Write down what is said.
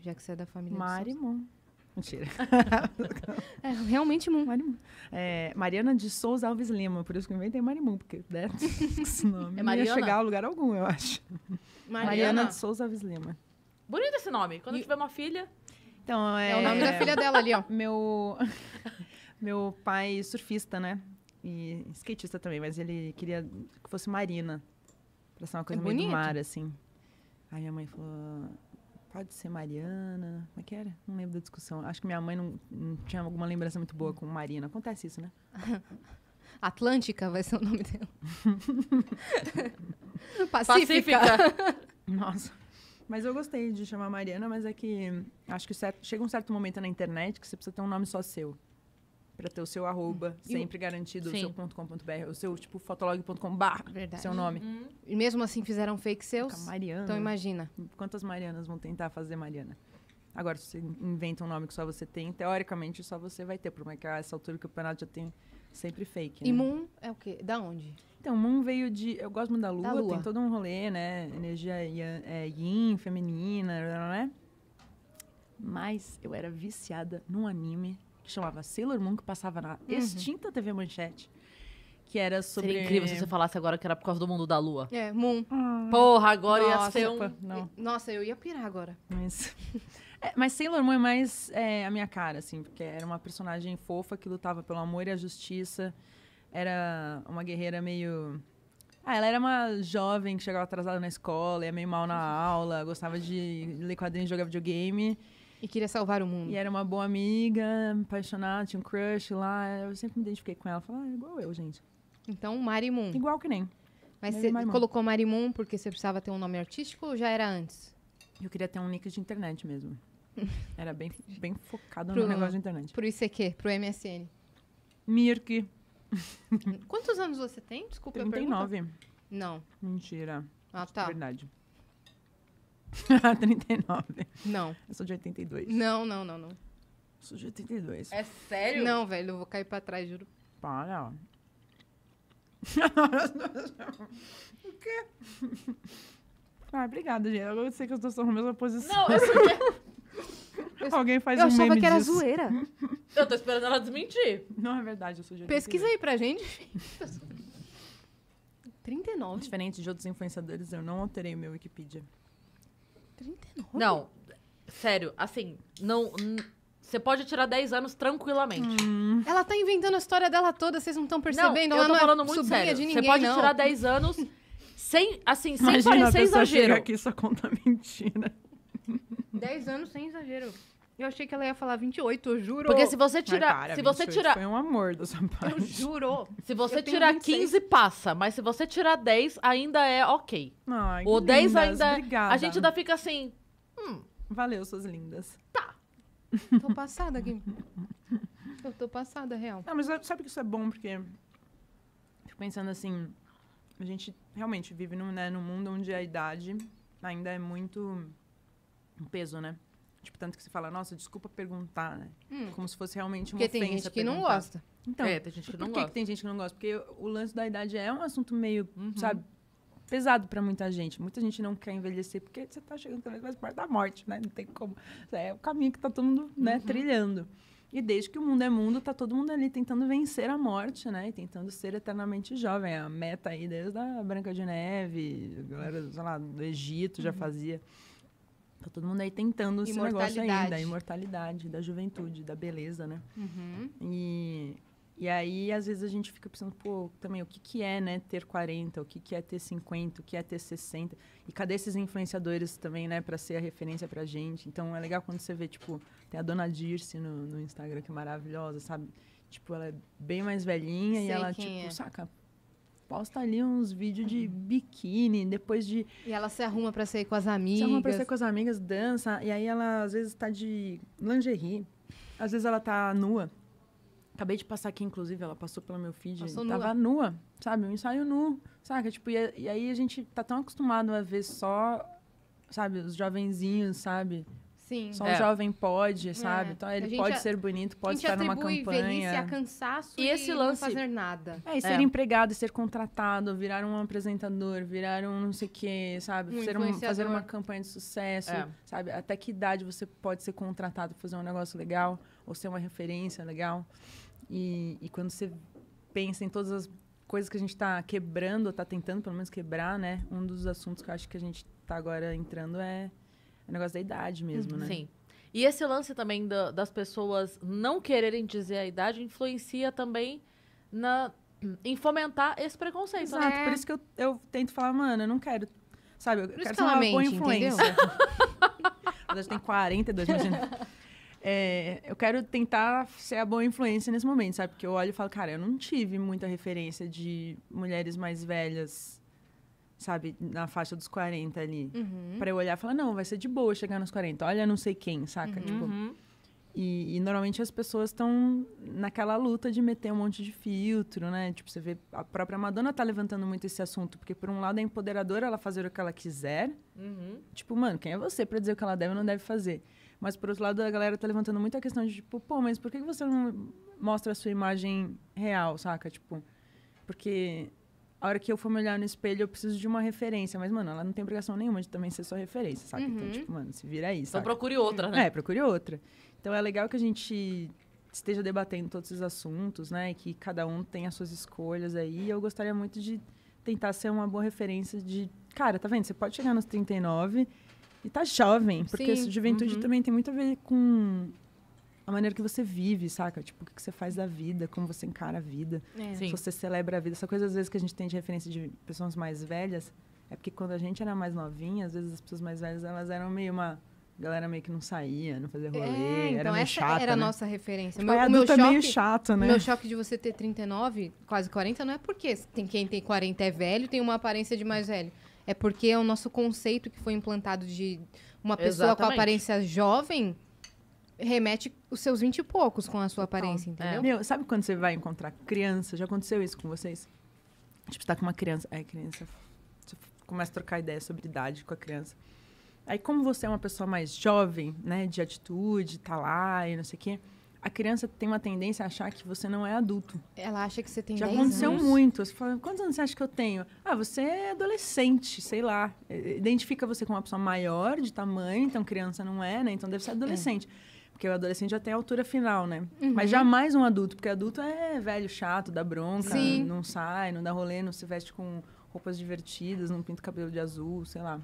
Já que você é da família Mentira. é, realmente Moon. É, Mariana de Souza Alves Lima, por isso que eu inventei Marimon, porque né, esse nome É não ia chegar a lugar algum, eu acho. Mariana, Mariana de Souza Alves Lima. Bonito esse nome. Quando eu tiver uma filha. Então, é, É o nome da filha dela ali, ó. Meu, meu pai surfista, né? E skatista também, mas ele queria que fosse marina. Pra ser uma coisa é meio do mar, assim. Aí minha mãe falou... Pode ser Mariana. Como é que era? Não lembro da discussão. Acho que minha mãe não, não tinha alguma lembrança muito boa hum. com Marina. Acontece isso, né? Atlântica vai ser o nome dela. Pacífica. Pacífica. Nossa. Mas eu gostei de chamar Mariana, mas é que acho que certo, chega um certo momento na internet que você precisa ter um nome só seu para ter o seu arroba hum. e sempre o... garantido, Sim. o seu ponto br o seu tipo fotolog.com.br, Verdade. seu nome. Uhum. E mesmo assim fizeram fake seus. Fica Mariana. Então imagina. Quantas Marianas vão tentar fazer Mariana? Agora, se você inventa um nome que só você tem, teoricamente só você vai ter, porque a essa altura o campeonato já tem sempre fake. Né? E Moon é o quê? Da onde? Então, Moon veio de. Eu gosto muito da Lua, da Lua. tem todo um rolê, né? Energia yin, é, yin feminina, né? Mas eu era viciada num anime que chamava Sailor Moon, que passava na uhum. extinta TV Manchete. Que era sobre. Seria incrível se você falasse agora que era por causa do mundo da lua. É, Moon. Ah. Porra, agora nossa, ia ser um. Opa, nossa, eu ia pirar agora. Mas. É, mas Sailor Moon é mais é, a minha cara, assim, porque era uma personagem fofa que lutava pelo amor e a justiça. Era uma guerreira meio. Ah, ela era uma jovem que chegava atrasada na escola, ia meio mal na aula, gostava de ler quadrinhos e jogar videogame. E queria salvar o mundo. E era uma boa amiga, apaixonada, tinha um crush lá. Eu sempre me identifiquei com ela. Falei, ah, é igual eu, gente. Então, Marimun. Igual que nem. Mas você colocou Marimun porque você precisava ter um nome artístico ou já era antes? Eu queria ter um nick de internet mesmo. Era bem, bem focado pro, no negócio de internet. Pro ICQ, pro MSN. Mirk. Quantos anos você tem? Desculpa, 39. eu nove Não. Mentira. Ah, tá. Verdade. 39. Não. Eu sou de 82. Não, não, não, não. sou de 82. É sério? Não, velho, eu vou cair pra trás, juro. Para. o quê? Ah, obrigada, gente. Agora eu sei que eu estou na mesma posição. Não, eu sou Alguém faz eu um meme Eu achava que era zoeira. Eu tô esperando ela desmentir. Não é verdade, eu sou de 82. Pesquisa aí pra gente. 39. Diferente de outros influenciadores, eu não alterei o meu Wikipedia. 39? Não, sério, assim, não. Você pode tirar 10 anos tranquilamente. Hum. Ela tá inventando a história dela toda, vocês não estão percebendo? Não, eu tô ela falando é muito sério. De ninguém, você pode não. tirar 10 anos sem, assim, sem Imagina parecer a exagero. Chega aqui só conta mentira. 10 anos sem exagero. Eu achei que ela ia falar 28, eu juro. Porque se você tirar. se você tirar. Foi um amor da sua parte. Eu juro. Se você tirar 15, passa. Mas se você tirar 10, ainda é ok. Ai, o 10 lindas, ainda. É- obrigada. A gente ainda fica assim. Hum. Valeu, suas lindas. Tá. Tô passada aqui. eu tô passada, real. Não, mas sabe que isso é bom, porque. Fico pensando assim. A gente realmente vive num, né, num mundo onde a idade ainda é muito um peso, né? Tipo, tanto que você fala, nossa, desculpa perguntar, né? Hum. É como se fosse realmente uma Porque ofensa. Porque tem gente que perguntar. não gosta. Então, é, tem gente que por não por que, que tem gente que não gosta? Porque o lance da idade é um assunto meio, uhum. sabe, pesado para muita gente. Muita gente não quer envelhecer porque você tá chegando cada vez mais perto da morte, né? Não tem como. É o caminho que tá todo mundo, né, uhum. trilhando. E desde que o mundo é mundo, tá todo mundo ali tentando vencer a morte, né? E tentando ser eternamente jovem. A meta aí desde a Branca de Neve, a galera, sei lá, do Egito já uhum. fazia. Tá todo mundo aí tentando esse negócio ainda, a imortalidade da juventude, da beleza, né? Uhum. E, e aí, às vezes, a gente fica pensando, pô, também, o que, que é, né, ter 40? O que, que é ter 50? O que é ter 60? E cadê esses influenciadores também, né, para ser a referência pra gente? Então, é legal quando você vê, tipo, tem a Dona Dirce no, no Instagram, que é maravilhosa, sabe? Tipo, ela é bem mais velhinha Sei e ela, tipo, é. saca, posta ali uns vídeos de uhum. biquíni, depois de. E ela se arruma para sair com as amigas. Se arruma pra sair com as amigas, dança. E aí ela às vezes tá de lingerie. Às vezes ela tá nua. Acabei de passar aqui, inclusive, ela passou pelo meu feed. Passou nua. Tava nua, sabe? Um ensaio nu, saca? Tipo, e, e aí a gente tá tão acostumado a ver só, sabe, os jovenzinhos, sabe? Sim. Só um é. jovem pode, é. sabe? É. Então ele pode a... ser bonito, pode estar numa campanha. Velhice a cansaço e, e esse lance... não fazer nada. É, e ser é. empregado, ser contratado, virar um apresentador, virar um não sei o quê, sabe? Um um, fazer uma campanha de sucesso, é. sabe? Até que idade você pode ser contratado para fazer um negócio legal ou ser uma referência legal. E, e quando você pensa em todas as coisas que a gente está quebrando, ou está tentando pelo menos quebrar, né? Um dos assuntos que eu acho que a gente está agora entrando é é negócio da idade mesmo, uhum. né? Sim. E esse lance também das pessoas não quererem dizer a idade influencia também na, em fomentar esse preconceito. Né? Exato, né? por isso que eu, eu tento falar, mano, eu não quero. Sabe, eu quero ser uma mente, boa influência. a gente tem 42, imagina. É, eu quero tentar ser a boa influência nesse momento, sabe? Porque eu olho e falo, cara, eu não tive muita referência de mulheres mais velhas sabe, na faixa dos 40 ali. Uhum. para eu olhar e falar, não, vai ser de boa chegar nos 40. Olha não sei quem, saca? Uhum. Tipo, uhum. e, e, normalmente as pessoas estão naquela luta de meter um monte de filtro, né? Tipo, você vê, a própria Madonna tá levantando muito esse assunto, porque por um lado é empoderadora ela fazer o que ela quiser. Uhum. Tipo, mano, quem é você para dizer o que ela deve ou não deve fazer? Mas por outro lado, a galera tá levantando muito a questão de, tipo, pô, mas por que você não mostra a sua imagem real, saca? Tipo, porque a hora que eu for me olhar no espelho, eu preciso de uma referência. Mas, mano, ela não tem obrigação nenhuma de também ser sua referência, sabe? Então, uhum. Então, tipo, mano, se vira aí, então sabe? Então procure outra, né? É, procure outra. Então é legal que a gente esteja debatendo todos os assuntos, né? E que cada um tem as suas escolhas aí. Eu gostaria muito de tentar ser uma boa referência de... Cara, tá vendo? Você pode chegar nos 39 e tá jovem. Porque Sim. juventude uhum. também tem muito a ver com a maneira que você vive, saca? Tipo, o que você faz da vida, como você encara a vida, é. se você celebra a vida. Essa coisa, às vezes, que a gente tem de referência de pessoas mais velhas, é porque quando a gente era mais novinha, às vezes as pessoas mais velhas, elas eram meio uma... galera meio que não saía, não fazia rolê, é, então era meio chata, era a né? nossa referência. Tipo, meu, meu choque, é meio chato, né? meu choque de você ter 39, quase 40, não é porque tem quem tem 40 é velho, tem uma aparência de mais velho. É porque é o nosso conceito que foi implantado de uma pessoa Exatamente. com aparência jovem remete os seus vinte e poucos com a sua aparência, é. entendeu? É. Meu, sabe quando você vai encontrar criança? Já aconteceu isso com vocês? Tipo, você tá com uma criança. É, criança. Você começa a trocar ideia sobre idade com a criança. Aí, como você é uma pessoa mais jovem, né, de atitude, tá lá e não sei o quê, a criança tem uma tendência a achar que você não é adulto. Ela acha que você tem Já aconteceu anos. muito. Você fala, quantos anos você acha que eu tenho? Ah, você é adolescente, sei lá. Identifica você como uma pessoa maior de tamanho, então criança não é, né? Então deve ser é. adolescente. É. Porque o adolescente já tem a altura final, né? Uhum. Mas jamais um adulto, porque adulto é velho, chato, dá bronca, Sim. não sai, não dá rolê, não se veste com roupas divertidas, não pinta o cabelo de azul, sei lá.